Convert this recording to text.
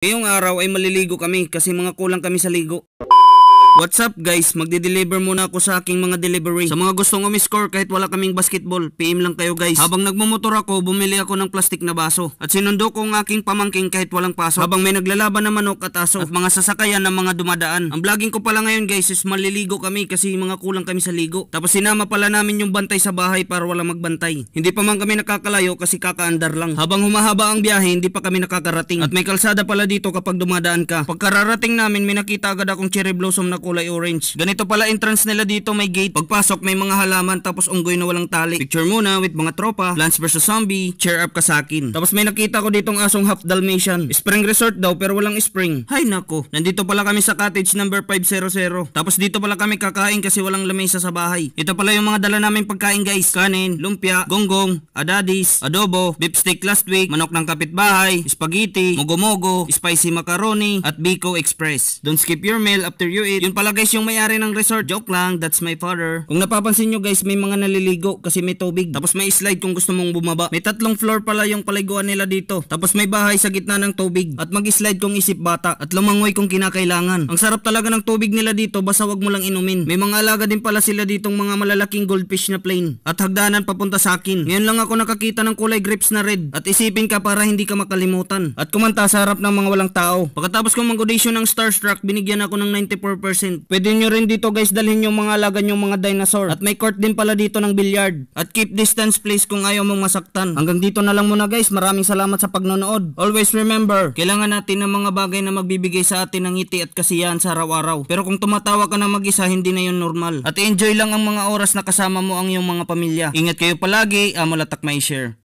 Ngayong araw ay maliligo kami kasi mga kulang kami sa ligo. What's up guys? Magde-deliver muna ako sa aking mga delivery. Sa mga gustong umiscore kahit wala kaming basketball, PM lang kayo guys. Habang nagmumotor ako, bumili ako ng plastic na baso. At sinundo ko ang aking pamangking kahit walang paso. Habang may naglalaban na manok at aso at mga sasakayan ng mga dumadaan. Ang vlogging ko pala ngayon guys is maliligo kami kasi mga kulang kami sa ligo. Tapos sinama pala namin yung bantay sa bahay para wala magbantay. Hindi pa man kami nakakalayo kasi kakaandar lang. Habang humahaba ang biyahe, hindi pa kami nakakarating. At may kalsada pala dito kapag dumadaan ka. Pagkararating namin, may nakita agad akong cherry blossom na kulay orange. Ganito pala entrance nila dito may gate. Pagpasok may mga halaman tapos unggoy na walang tali. Picture muna with mga tropa. Plants vs Zombie. Cheer up ka sa akin. Tapos may nakita ko ditong asong half Dalmatian. Spring resort daw pero walang spring. Hay nako. Nandito pala kami sa cottage number 500. Tapos dito pala kami kakain kasi walang lamesa sa bahay. Ito pala yung mga dala naming pagkain guys. Kanin, lumpia, gonggong, adadis, adobo, beef steak last week, manok ng kapitbahay, spaghetti, mogomogo, spicy macaroni, at Biko Express. Don't skip your meal after you eat. Yun yun pala guys yung may-ari ng resort. Joke lang, that's my father. Kung napapansin nyo guys, may mga naliligo kasi may tubig. Tapos may slide kung gusto mong bumaba. May tatlong floor pala yung paliguan nila dito. Tapos may bahay sa gitna ng tubig. At mag-slide kung isip bata. At lumangoy kung kinakailangan. Ang sarap talaga ng tubig nila dito basta wag mo lang inumin. May mga alaga din pala sila ditong mga malalaking goldfish na plane. At hagdanan papunta sa akin. Ngayon lang ako nakakita ng kulay grips na red. At isipin ka para hindi ka makalimutan. At kumanta sa harap ng mga walang tao. Pagkatapos kong mag-audition ng Starstruck, binigyan ako ng 94% Pwede nyo rin dito guys dalhin yung mga alaga yung mga dinosaur. At may court din pala dito ng billiard. At keep distance please kung ayaw mong masaktan. Hanggang dito na lang muna guys. Maraming salamat sa pagnonood. Always remember, kailangan natin ng mga bagay na magbibigay sa atin ng ngiti at kasiyahan sa araw-araw. Pero kung tumatawa ka na mag-isa, hindi na yun normal. At enjoy lang ang mga oras na kasama mo ang iyong mga pamilya. Ingat kayo palagi, Amalatak May Share.